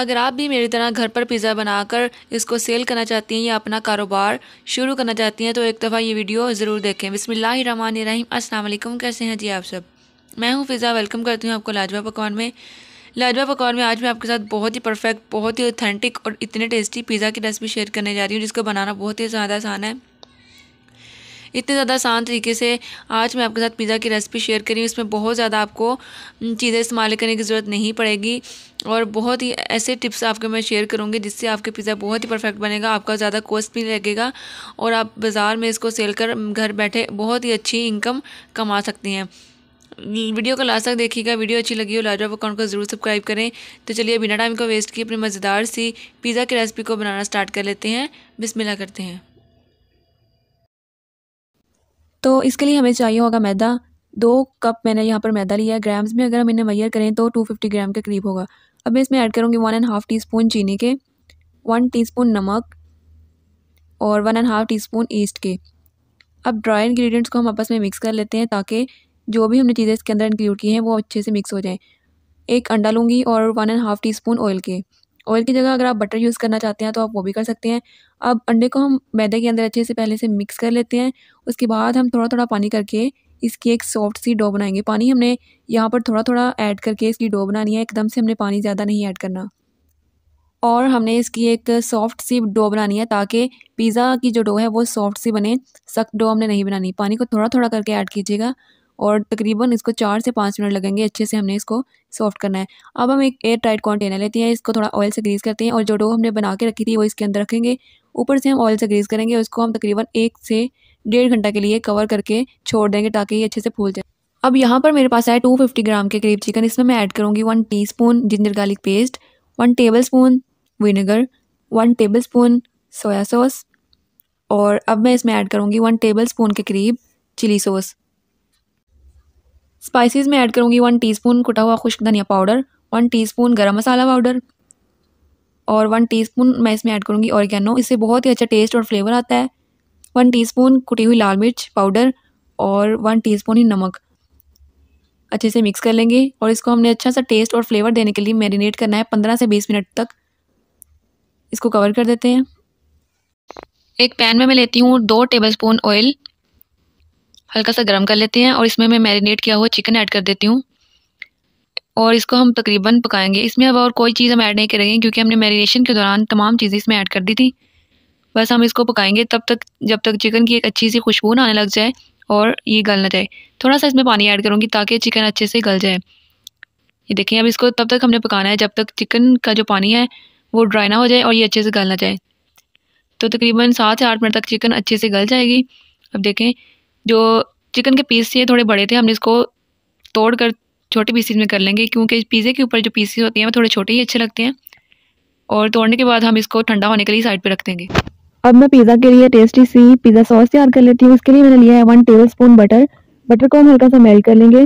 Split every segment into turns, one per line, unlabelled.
अगर आप भी मेरी तरह घर पर पिज़्ज़ा बनाकर इसको सेल करना चाहती हैं या अपना कारोबार शुरू करना चाहती हैं तो एक दफ़ा ये वीडियो ज़रूर देखें बसमिल्लर अस्सलाम वालेकुम कैसे हैं जी आप सब मैं हूँ फ़िज़ा वेलकम करती हूँ आपको लाजवा पकवान में लाजवा पकवान में आज मैं आपके साथ बहुत ही परफेक्ट बहुत ही ऑथेंटिक और इतने टेस्टी पिज़्ज़ा की रेसिपी शेयर करने जा रही हूँ जिसको बनाना बहुत ही ज़्यादा आसान है इतने ज़्यादा आसान तरीके से आज मैं आपके साथ पिज़्ज़ा की रेसिपी शेयर करी इसमें बहुत ज़्यादा आपको चीज़ें इस्तेमाल करने की ज़रूरत नहीं पड़ेगी और बहुत ही ऐसे टिप्स आपके मैं शेयर करूँगी जिससे आपके पिज़्ज़ा बहुत ही परफेक्ट बनेगा आपका ज़्यादा कॉस्ट भी लगेगा और आप बाज़ार में इसको सेल कर घर बैठे बहुत ही अच्छी इनकम कमा सकती हैं वीडियो को लास्ट तक देखिएगा वीडियो अच्छी लगी हो लाजवाब अकाउंट को ज़रूर सब्सक्राइब करें तो चलिए बिना टाइम को वेस्ट किए अपनी मज़ेदार सी पिज़्ज़ा की रेसिपी को बनाना स्टार्ट कर लेते हैं बिस्मिल्लाह करते हैं तो इसके लिए हमें चाहिए होगा मैदा दो कप मैंने यहाँ पर मैदा लिया है ग्राम्स में अगर हम इन्हें मैयर करें तो टू फिफ्टी ग्राम के करीब होगा अब मैं इसमें ऐड करूँगी one and half teaspoon चीनी के वन टी स्पून नमक और one and half teaspoon yeast के अब ड्राई इन्ग्रीडियंट्स को हम आपस में मिक्स कर लेते हैं ताकि जो भी हमने चीज़ें इसके अंदर इंक्लूड की हैं वो अच्छे से मिक्स हो जाएँ एक अंडा लूँगी और one and half teaspoon oil के ऑयल की जगह अगर आप बटर यूज़ करना चाहते हैं तो आप वो भी कर सकते हैं अब अंडे को हम मैदे के अंदर अच्छे से पहले से मिक्स कर लेते हैं उसके बाद हम थोड़ा थोड़ा पानी करके इसकी एक सॉफ्ट सी डो बनाएंगे पानी हमने यहाँ पर थोड़ा थोड़ा ऐड करके इसकी डो बनानी है एकदम से हमने पानी ज़्यादा नहीं ऐड करना और हमने इसकी एक सॉफ्ट सी डो बनानी है ताकि पिज़्ज़ा की जो डो है वो सॉफ्ट सी बने सख्त डो हमने नहीं बनानी पानी को थोड़ा थोड़ा करके ऐड कीजिएगा और तकरीबन इसको चार से पाँच मिनट लगेंगे अच्छे से हमने इसको सॉफ्ट करना है अब हम एक एयर टाइट कॉन्टेनर लेते हैं इसको थोड़ा ऑयल से ग्रीस करते हैं और जो डो हमने बना के रखी थी वो इसके अंदर रखेंगे ऊपर से हम ऑयल से ग्रीस करेंगे इसको हम तकरीबन एक से डेढ़ घंटा के लिए कवर करके छोड़ देंगे ताकि ये अच्छे से फूल जाए अब यहाँ पर मेरे पास टू फिफ्टी ग्राम के करीब चिकन इसमें मैं ऐड करूँगी one spoon ginger garlic paste one spoon vinegar one spoon soya sauce और अब मैं इसमें ऐड करूँगी वन स्पून के करीब चिली सॉस स्पाइसेस में ऐड करूँगी वन टीस्पून कुटा हुआ खुश्क धनिया powder one teaspoon garam masala powder और वन टीस्पून मैं इसमें ऐड करूँगी ऑरिगेनो इससे बहुत ही अच्छा टेस्ट और फ्लेवर आता है वन टीस्पून कुटी हुई लाल मिर्च पाउडर और वन टीस्पून ही नमक अच्छे से मिक्स कर लेंगे और इसको हमने अच्छा सा टेस्ट और फ्लेवर देने के लिए मैरिनेट करना है पंद्रह से बीस मिनट तक इसको कवर कर देते हैं एक पैन में मैं लेती हूँ दो स्पून ऑयल हल्का सा गर्म कर लेते हैं और इसमें मैं मैरिनेट किया हुआ चिकन ऐड कर देती हूँ और इसको हम तकरीबन पकाएंगे इसमें अब और कोई चीज़ हम ऐड नहीं करेंगे क्योंकि हमने मैरिनेशन के दौरान तमाम चीज़ें इसमें ऐड कर दी थी बस हम इसको पकाएंगे तब तक जब तक चिकन की एक अच्छी सी खुशबू ना आने लग जाए और ये गल ना जाए थोड़ा सा इसमें पानी ऐड करूँगी ताकि चिकन अच्छे से गल जाए ये देखें अब इसको तब तक हमने पकाना है जब तक चिकन का जो पानी है वो ड्राई ना हो जाए और ये अच्छे से गल ना जाए तो तकरीबन सात से आठ मिनट तक चिकन अच्छे से गल जाएगी अब देखें जो चिकन के पीस थे थोड़े बड़े थे हमने इसको तोड़ कर छोटे पीसीज में कर लेंगे क्योंकि पिज़्ज़े के ऊपर जो पीसीज होते हैं वो थोड़े छोटे ही अच्छे लगते हैं और तोड़ने के बाद हम इसको ठंडा होने के लिए साइड पर रख देंगे अब मैं पिज़्ज़ा के लिए टेस्टी सी पिज़्ज़ा सॉस तैयार कर लेती हूँ इसके लिए मैंने लिया है one tablespoon butter butter को हम हल्का सा मेल्ट कर लेंगे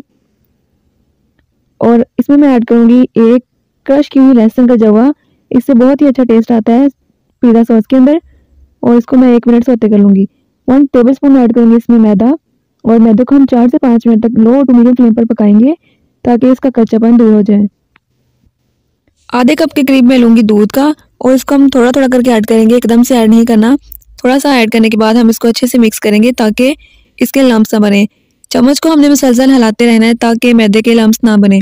और इसमें मैं ऐड करूँगी एक क्रश की हुई लहसुन का जवा इससे बहुत ही अच्छा टेस्ट आता है पिज़्ज़ा सॉस के अंदर और इसको मैं एक मिनट सोते कर लूँगी वन टेबल स्पून ऐड करेंगे इसमें मैदा और मैदे को हम चार से पाँच मिनट तक लो टू मीडियम फ्लेम पर पकाएंगे ताकि इसका कच्चापन दूर हो जाए आधे कप के करीब मैं लूँगी दूध का और इसको हम थोड़ा थोड़ा करके ऐड करेंगे एकदम से ऐड नहीं करना थोड़ा सा ऐड करने के बाद हम इसको अच्छे से मिक्स करेंगे ताकि इसके लम्ब ना बने चम्मच को हमने मुसलसल हिलाते रहना है ताकि मैदे के लम्ब ना बने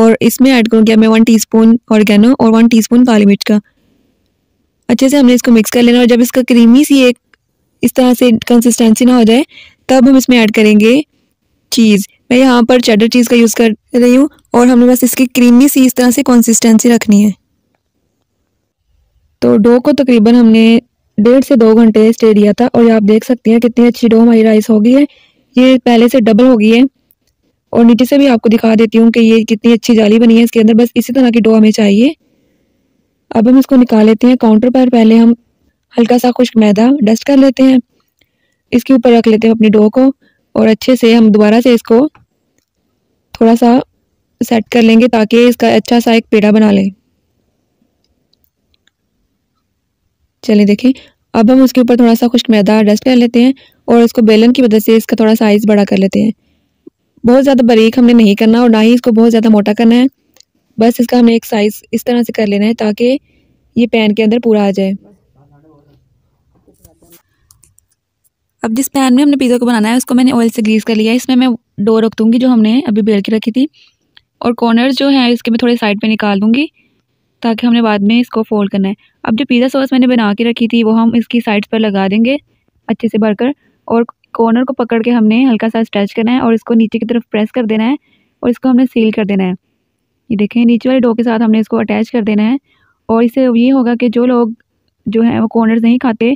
और इसमें ऐड करूँगी हमें वन टी स्पून और वन स्पून काली मिर्च का अच्छे से हमने इसको मिक्स कर लेना और जब इसका क्रीमी सी एक इस तरह से कंसिस्टेंसी ना हो जाए तब हम इसमें ऐड करेंगे चीज़ मैं यहाँ पर चटर चीज़ का यूज़ कर रही हूँ और हमें बस इसकी क्रीमी सी इस तरह से कंसिस्टेंसी रखनी है तो डो को तकरीबन हमने डेढ़ से दो घंटे स्टे दिया था और आप देख सकती हैं कितनी अच्छी डो हमारी राइस हो गई है ये पहले से डबल हो गई है और नीचे से भी आपको दिखा देती हूँ कि ये कितनी अच्छी जाली बनी है इसके अंदर बस इसी तरह की डो हमें चाहिए अब हम इसको निकाल लेते हैं काउंटर पर पहले हम हल्का सा खुश्क मैदा डस्ट कर लेते हैं इसके ऊपर रख लेते हैं अपनी डो को और अच्छे से हम दोबारा से इसको थोड़ा सा सेट कर लेंगे ताकि इसका अच्छा सा एक पेड़ा बना लें चलिए देखें अब हम उसके ऊपर थोड़ा सा खुश्क मैदा डस्ट कर लेते हैं और इसको बेलन की मदद से इसका थोड़ा साइज़ बड़ा कर लेते हैं बहुत ज़्यादा बारीक हमने नहीं करना और ना ही इसको बहुत ज़्यादा मोटा करना है बस इसका हमें एक साइज़ इस तरह से कर लेना है ताकि ये पैन के अंदर पूरा आ जाए अब जिस पैन में हमने पिज़्ज़ा को बनाना है उसको मैंने ऑयल से ग्रीस कर लिया है इसमें मैं डो रख दूँगी जो हमने अभी बेल के रखी थी और कॉर्नर्स जो हैं इसके मैं थोड़े साइड पर निकाल दूँगी ताकि हमने बाद में इसको फोल्ड करना है अब जो पिज़्ज़ा सॉस मैंने बना के रखी थी वो हम इसकी साइड्स पर लगा देंगे अच्छे से भरकर और कॉर्नर को पकड़ के हमने हल्का सा स्ट्रेच करना है और इसको नीचे की तरफ प्रेस कर देना है और इसको हमने सील कर देना है ये देखें नीचे वाले डो के साथ हमने इसको अटैच कर देना है और इससे ये होगा कि जो लोग जो हैं वो कॉर्नर नहीं खाते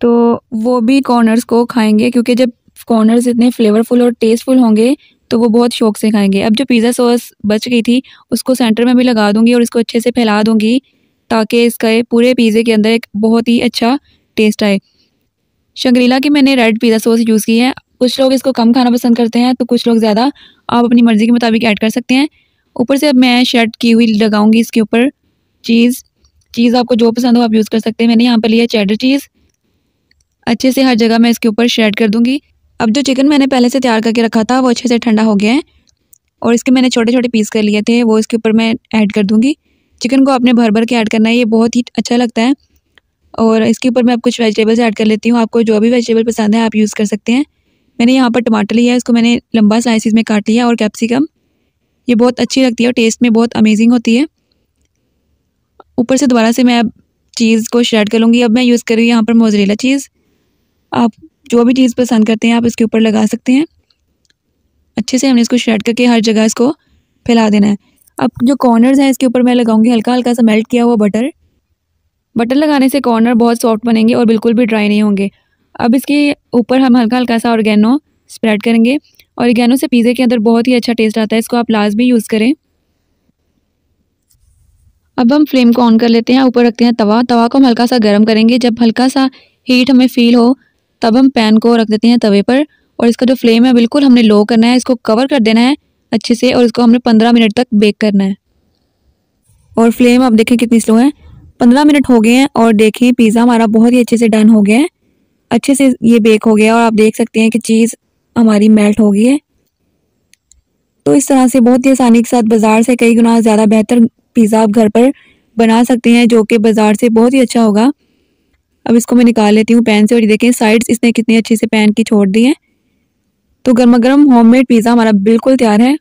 तो वो भी कॉर्नर्स को खाएंगे क्योंकि जब कॉर्नर्स इतने फ्लेवरफुल और टेस्टफुल होंगे तो वो बहुत शौक से खाएंगे अब जो पिज़्ज़ा सॉस बच गई थी उसको सेंटर में भी लगा दूंगी और इसको अच्छे से फैला दूंगी ताकि इसका पूरे पिज़्ज़े के अंदर एक बहुत ही अच्छा टेस्ट आए शंगरीला की मैंने रेड पिज़्ज़ा सॉस यूज़ की है कुछ लोग इसको कम खाना पसंद करते हैं तो कुछ लोग ज़्यादा आप अपनी मर्ज़ी के मुताबिक ऐड कर सकते हैं ऊपर से अब मैं शर्ट की हुई लगाऊंगी इसके ऊपर चीज़ चीज़ आपको जो पसंद हो आप यूज़ कर सकते हैं मैंने यहाँ पर लिया चैडर चीज़ अच्छे से हर जगह मैं इसके ऊपर शेड कर दूँगी अब जो चिकन मैंने पहले से तैयार करके रखा था वो अच्छे से ठंडा हो गया है और इसके मैंने छोटे छोटे पीस कर लिए थे वो इसके ऊपर मैं ऐड कर दूँगी चिकन को आपने भर भर के ऐड करना है ये बहुत ही अच्छा लगता है और इसके ऊपर मैं अब कुछ वेजिटेबल्स ऐड कर लेती हूँ आपको जो भी वेजिटेबल पसंद है आप यूज़ कर सकते हैं मैंने यहाँ पर टमाटर लिया है इसको मैंने लंबा स्लाइसिस में काट लिया और कैप्सिकम ये बहुत अच्छी लगती है और टेस्ट में बहुत अमेजिंग होती है ऊपर से दोबारा से मैं अब चीज़ को श्रेड कर लूँगी अब मैं यूज़ कर रही हूँ यहाँ पर मोजरेला चीज़ आप जो भी चीज़ पसंद करते हैं आप इसके ऊपर लगा सकते हैं अच्छे से हमने इसको श्रेड करके हर जगह इसको फैला देना है अब जो कॉर्नर्स हैं इसके ऊपर मैं लगाऊंगी हल्का हल्का सा मेल्ट किया हुआ बटर बटर लगाने से कॉर्नर बहुत सॉफ्ट बनेंगे और बिल्कुल भी ड्राई नहीं होंगे अब इसके ऊपर हम हल्का हल्का सा ऑर्गेनो स्प्रेड करेंगे ऑर्गेनो से पिज़्ज़े के अंदर बहुत ही अच्छा टेस्ट आता है इसको आप लाजमी यूज़ करें अब हम फ्लेम को ऑन कर लेते हैं ऊपर रखते हैं तवा तवा को हम हल्का सा गर्म करेंगे जब हल्का सा हीट हमें फील हो अब हम पैन को रख देते हैं तवे पर और इसका जो फ्लेम है बिल्कुल हमने लो करना है इसको कवर कर देना है अच्छे से और इसको हमने पंद्रह मिनट तक बेक करना है और फ्लेम आप देखें कितनी स्लो है पंद्रह मिनट हो गए हैं और देखें पिज़्ज़ा हमारा बहुत ही अच्छे से डन हो गया है अच्छे से ये बेक हो गया और आप देख सकते हैं कि चीज़ हमारी मेल्ट हो गई है तो इस तरह से बहुत ही आसानी के साथ बाज़ार से कई गुना ज़्यादा बेहतर पिज़्ज़ा आप घर पर बना सकते हैं जो कि बाज़ार से बहुत ही अच्छा होगा अब इसको मैं निकाल लेती हूँ पैन से और ये देखें साइड्स इसने कितनी अच्छे से पैन की छोड़ दी हैं तो गर्मा गर्म होम मेड पिज़्ज़ा हमारा बिल्कुल तैयार है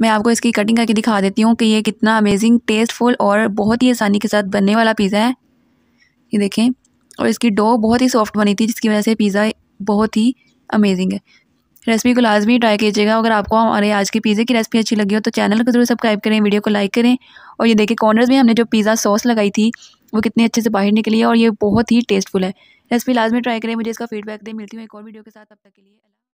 मैं आपको इसकी कटिंग करके दिखा देती हूँ कि ये कितना अमेजिंग टेस्टफुल और बहुत ही आसानी के साथ बनने वाला पिज़्ज़ा है ये देखें और इसकी डो बहुत ही सॉफ्ट बनी थी जिसकी वजह से पिज़्ज़ा बहुत ही अमेजिंग है रेसिपी को लाजमी ट्राई कीजिएगा अगर आपको हमारे आज के पिज़्ज़े की रेसिपी अच्छी लगी हो तो चैनल को ज़रूर सब्सक्राइब करें वीडियो को लाइक करें और ये देखें कॉर्नर्स में हमने जो पिज़्ज़ा सॉस लगाई थी वो कितने अच्छे से बाहर निकली है और ये बहुत ही टेस्टफुल है रेसिपी लाजमी ट्राई करें मुझे इसका फीडबैक दें मिलती हूँ एक और वीडियो के साथ तब तक के लिए